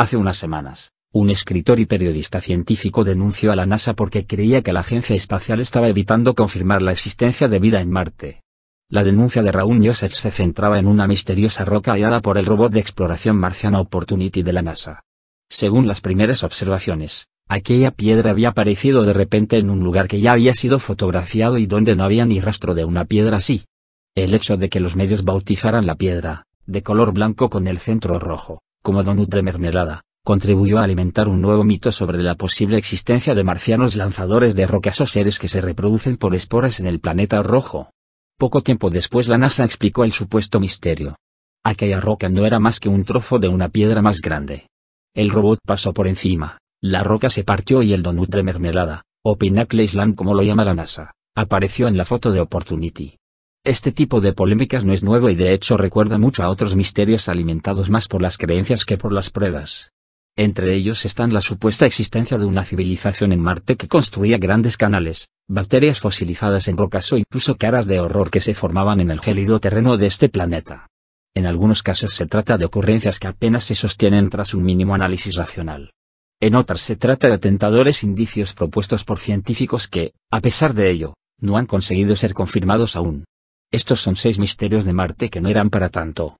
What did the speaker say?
Hace unas semanas, un escritor y periodista científico denunció a la NASA porque creía que la agencia espacial estaba evitando confirmar la existencia de vida en Marte. La denuncia de Raúl Joseph se centraba en una misteriosa roca hallada por el robot de exploración marciana Opportunity de la NASA. Según las primeras observaciones, aquella piedra había aparecido de repente en un lugar que ya había sido fotografiado y donde no había ni rastro de una piedra así. El hecho de que los medios bautizaran la piedra, de color blanco con el centro rojo, como donut de mermelada, contribuyó a alimentar un nuevo mito sobre la posible existencia de marcianos lanzadores de rocas o seres que se reproducen por esporas en el planeta rojo. Poco tiempo después la NASA explicó el supuesto misterio. Aquella roca no era más que un trozo de una piedra más grande. El robot pasó por encima, la roca se partió y el donut de mermelada, o pinacle Island como lo llama la NASA, apareció en la foto de Opportunity. Este tipo de polémicas no es nuevo y de hecho recuerda mucho a otros misterios alimentados más por las creencias que por las pruebas. Entre ellos están la supuesta existencia de una civilización en Marte que construía grandes canales, bacterias fosilizadas en rocas o incluso caras de horror que se formaban en el gélido terreno de este planeta. En algunos casos se trata de ocurrencias que apenas se sostienen tras un mínimo análisis racional. En otras se trata de tentadores indicios propuestos por científicos que, a pesar de ello, no han conseguido ser confirmados aún. Estos son seis misterios de Marte que no eran para tanto.